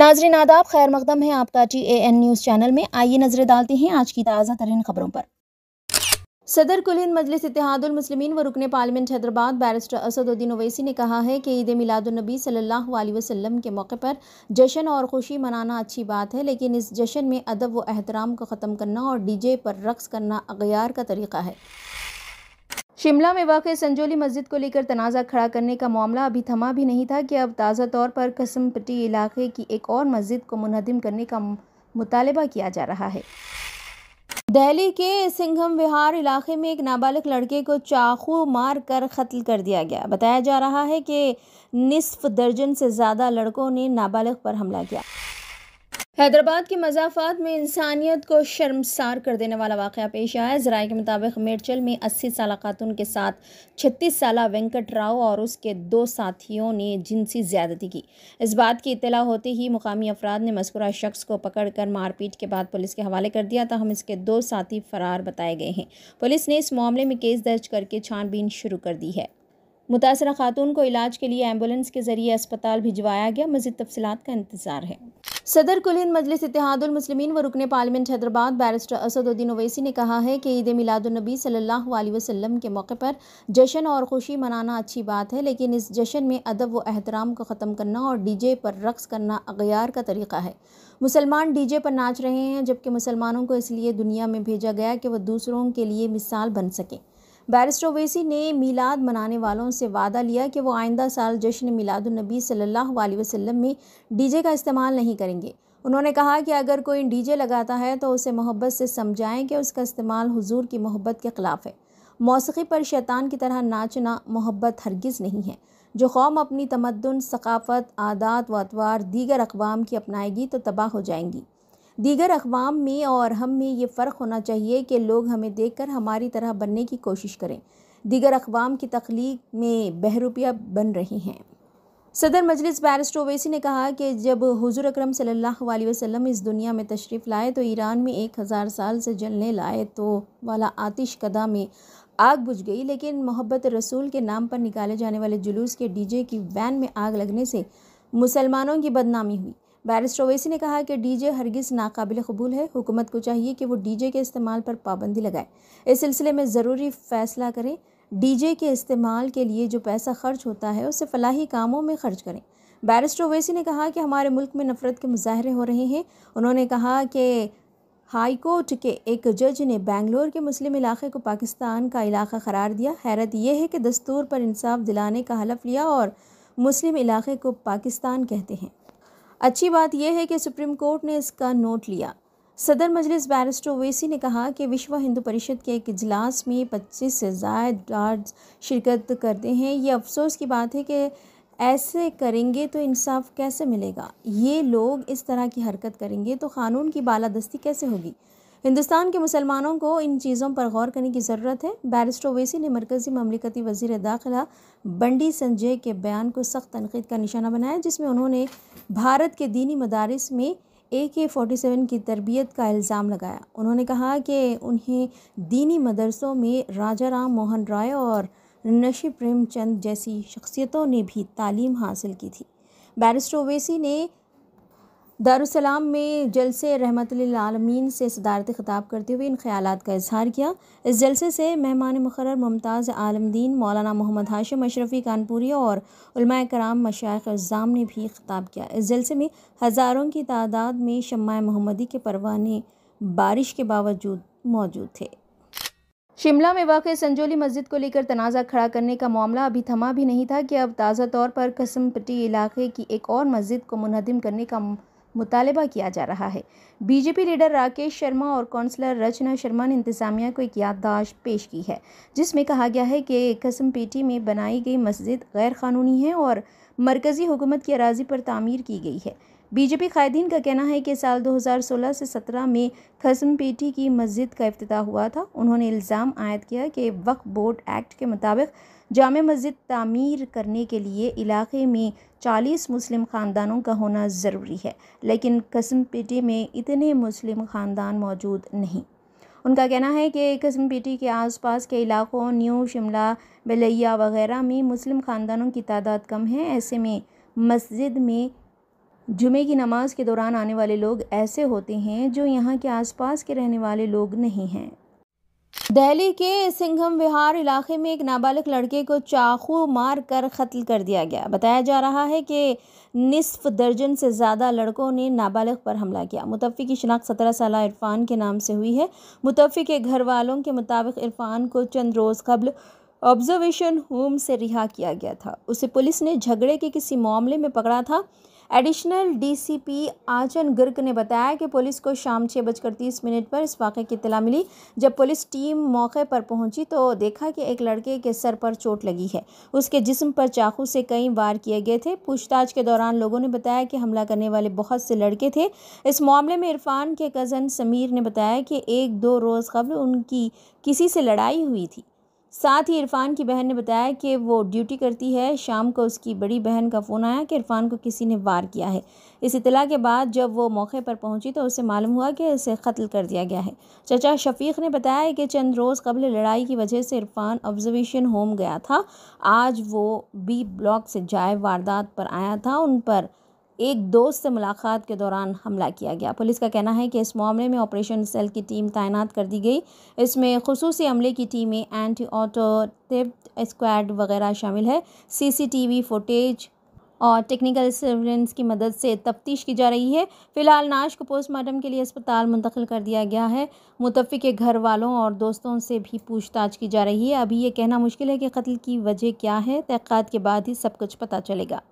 नाजरीन आदाब खैर मकदम है आपका टी एन न्यूज़ चैनल में आइए नजरें डालते हैं आज की ताज़ा तरीन खबरों पर सदर कुलहन मजलिस इतिहादलमसलमिन व रुकन पार्लियामेंट हैदराबाद बैरिस्टर असदुद्दीन ओवैसी ने कहा है कि ईद मिलादुलनबी सल्ला वसम के मौके पर जश्न और खुशी मनाना अच्छी बात है लेकिन इस जश्न में अदब व अहतराम को ख़त्म करना और डीजे पर रक्स करना अगैर का तरीक़ा है शिमला में वाक़ संजोली मस्जिद को लेकर तनाज़ा खड़ा करने का मामला अभी थमा भी नहीं था कि अब ताज़ा तौर पर पट्टी इलाके की एक और मस्जिद को मुनहदम करने का मुतालबा किया जा रहा है दिल्ली के सिंघम विहार इलाके में एक नाबालिग लड़के को चाकू मार कर कत्ल कर दिया गया बताया जा रहा है कि निसफ दर्जन से ज़्यादा लड़कों ने नाबालिग पर हमला किया हैदराबाद के मजाफात में इंसानियत को शर्मसार कर देने वाला वाक़ पेश आया जराए के मुताबिक मेरचल में अस्सी साल खातून के साथ छत्तीस साल वेंकट राव और उसके दो साथियों ने जिनसी ज्यादती की इस बात की इतला होते ही मुकामी अफराद ने मस्कुरा शख्स को पकड़ कर मारपीट के बाद पुलिस के हवाले कर दिया था इसके दो साथी फरार बताए गए हैं पुलिस ने इस मामले में केस दर्ज करके छानबीन शुरू कर दी है मुतासर खातून को इलाज के लिए एम्बुलेंस के जरिए अस्पताल भिजवाया गया मजीद तफसलत का इंतज़ार है सदर कुलीन मजलिस इतिहादुल मुस्लिमीन व रुकन पार्लियामेंट हैदराबाद बैरिस्टर असदुद्दीन ओवैसी ने कहा है कि ईद मिलादुलनबी सल्लल्लाहु अलैहि वसल्लम के मौके पर जश्न और खुशी मनाना अच्छी बात है लेकिन इस जश्न में अदब व अहतराम को ख़त्म करना और डीजे पर रक्स करना अगयार का तरीक़ा है मुसलमान डीजे पर नाच रहे हैं जबकि मुसलमानों को इसलिए दुनिया में भेजा गया कि वह दूसरों के लिए मिसाल बन सकें बैरिस्टर ओवैसी ने मीलाद मनाने वालों से वादा लिया कि वो आइंदा साल जश्न मिलादुलनबी सल्लल्लाहु अलैहि वसल्लम में डीजे का इस्तेमाल नहीं करेंगे उन्होंने कहा कि अगर कोई डीजे लगाता है तो उसे मोहब्बत से समझाएं कि उसका इस्तेमाल हुजूर की मोहब्बत के ख़िलाफ़ है मौसीकी पर शैतान की तरह नाचना मोहब्बत हरगिज़ नहीं है जो कौम अपनी तमदन सकाफ़त आदात व अतवार दीगर अकवाम की अपनाएगी तो तबाह हो जाएंगी दीगर अकवाम में और हम में ये फ़र्क होना चाहिए कि लोग हमें देख कर हमारी तरह बनने की कोशिश करें दीगर अकवाम की तख्लीक में बहरुपया बन रही हैं सदर मजलिस बैरिस्टर ओवैसी ने कहा कि जब हुजूर अकरम सल्लल्लाहु अलैहि वसल्लम इस दुनिया में तशरीफ़ लाए तो ईरान में एक हज़ार साल से जलने लाए तो वाला आतिश कदा में आग बुझ गई लेकिन मोहब्बत रसूल के नाम पर निकाले जाने वाले जुलूस के डीजे की वैन में आग लगने से मुसलमानों की बदनामी हुई बैरिस्टर ओवैसी ने कहा कि डीजे हरगिज नाकबिल कबूल है हुकूमत को चाहिए कि वो डीजे के इस्तेमाल पर पाबंदी लगाए इस सिलसिले में ज़रूरी फ़ैसला करें डीजे के इस्तेमाल के लिए जो पैसा खर्च होता है उसे फलाही कामों में खर्च करें बैरिस्टर ओवैसी ने कहा कि हमारे मुल्क में नफ़रत के मुजाहरे हो रहे हैं उन्होंने कहा कि हाई कोर्ट के एक जज ने बेंगलोर के मुस्लिम इलाके को पाकिस्तान का इलाका करार दिया हैरत यह है कि दस्तूर पर इंसाफ दिलाने का हलफ लिया और मुस्लिम इलाके को पाकिस्तान कहते हैं अच्छी बात यह है कि सुप्रीम कोर्ट ने इसका नोट लिया सदर मजलिस बैरिस्टर ओवैसी ने कहा कि विश्व हिंदू परिषद के एक इजलास में 25 से ज़ायद गार्ड शिरकत करते हैं ये अफसोस की बात है कि ऐसे करेंगे तो इंसाफ कैसे मिलेगा ये लोग इस तरह की हरकत करेंगे तो क़ानून की बालादस्ती कैसे होगी हिंदुस्तान के मुसलमानों को इन चीज़ों पर गौर करने की ज़रूरत है बैरिस्टर ओवैसी ने मरकज़ी ममलिकती वजीर दाखिला बंडी संजय के बयान को सख्त तनकीद का निशाना बनाया जिसमें उन्होंने भारत के दीनी मदारस में ए के फोटी सेवन की तरबियत का इल्ज़ाम लगाया उन्होंने कहा कि उन्हें दीनी मदरसों में राजा राम मोहन राय और नशी प्रेमचंद जैसी शख्सियतों ने भी तालीम हासिल की थी बैरिस्टर ओवैसी ने दारुसलाम में जलसे रहमत आलमीन से सदारत ख़िताब करते हुए इन ख्याल का इजहार किया इस जलसे से मेहमान मुकर मुमताज़ आलमदीन मौलाना मोहम्मद हाशिम अशरफी कानपुरी और कराम मशाख अज़ाम ने भी ख़िताब किया इस जलसे में हज़ारों की तादाद में शमाय मोहम्मदी के परवाने बारिश के बावजूद मौजूद थे शिमला में वाक़ संजोली मस्जिद को लेकर तनाज़ा खड़ा करने का मामला अभी थमा भी नहीं था कि अब ताज़ा तौर पर पट्टी इलाके की एक और मस्जिद को मुनहदम करने का मुतालबा किया जा रहा है बीजेपी लीडर राकेश शर्मा और काउंसलर रचना शर्मा ने इंतजामिया को एक याददाश्त पेश की है जिसमें कहा गया है कि कसम पेटी में बनाई गई मस्जिद गैर कानूनी है और मरकज़ी हुकूमत की अराजी पर तामीर की गई है बीजेपी कायदीन का कहना है कि साल 2016 से 17 में पेटी की मस्जिद का अफ्ताह हुआ था उन्होंने इल्ज़ाम आयद किया कि वक्फ बोर्ड एक्ट के मुताबिक जाम मस्जिद तामीर करने के लिए इलाके में 40 मुस्लिम ख़ानदानों का होना ज़रूरी है लेकिन कसम पेटी में इतने मुस्लिम ख़ानदान मौजूद नहीं उनका कहना है कि कसम पेटी के आसपास के इलाकों न्यू शिमला बलैया वगैरह में मुस्लिम ख़ानदानों की तादाद कम है ऐसे में मस्जिद में जुमे की नमाज के दौरान आने वाले लोग ऐसे होते हैं जो यहाँ के आसपास के रहने वाले लोग नहीं हैं दिल्ली के सिंघम विहार इलाके में एक नाबालिग लड़के को चाकू मार कर कत्ल कर दिया गया बताया जा रहा है कि निसफ दर्जन से ज़्यादा लड़कों ने नाबालिग पर हमला किया मुतफ़ी की शनाख्त सत्रह साल इरफान के नाम से हुई है मुतफ़ी के घर वालों के मुताबिक इरफान को चंद रोज़ कबल ऑब्जर्वेशन होम से रिहा किया गया था उसे पुलिस ने झगड़े के किसी मामले में पकड़ा था एडिशनल डीसीपी आचन गर्ग ने बताया कि पुलिस को शाम छः बजकर तीस मिनट पर इस वाक़े की इतला मिली जब पुलिस टीम मौके पर पहुंची तो देखा कि एक लड़के के सर पर चोट लगी है उसके जिस्म पर चाकू से कई वार किए गए थे पूछताछ के दौरान लोगों ने बताया कि हमला करने वाले बहुत से लड़के थे इस मामले में इरफान के कज़न समीर ने बताया कि एक दो रोज़ कबल उनकी किसी से लड़ाई हुई थी साथ ही इरफान की बहन ने बताया कि वो ड्यूटी करती है शाम को उसकी बड़ी बहन का फ़ोन आया कि इरफान को किसी ने वार किया है इस इतला के बाद जब वो मौके पर पहुंची तो उसे मालूम हुआ कि उसे कत्ल कर दिया गया है चचा शफीक ने बताया कि चंद रोज़ कबल लड़ाई की वजह से इरफान ऑब्जर्वेशन होम गया था आज वो बी ब्लॉक से जाए वारदात पर आया था उन पर एक दोस्त से मुलाकात के दौरान हमला किया गया पुलिस का कहना है कि इस मामले में ऑपरेशन सेल की टीम तैनात कर दी गई इसमें खसूस अमले की टीमें एंटी ऑटो स्क्वाड वगैरह शामिल है सीसीटीवी फुटेज और टेक्निकल सर्विलेंस की मदद से तफ्तीश की जा रही है फिलहाल नाश को पोस्टमार्टम के लिए अस्पताल मुंतकिल कर दिया गया है मुतफ़ी के घर वालों और दोस्तों से भी पूछताछ की जा रही है अभी ये कहना मुश्किल है कि कत्ल की वजह क्या है तहक़ात के बाद ही सब कुछ पता चलेगा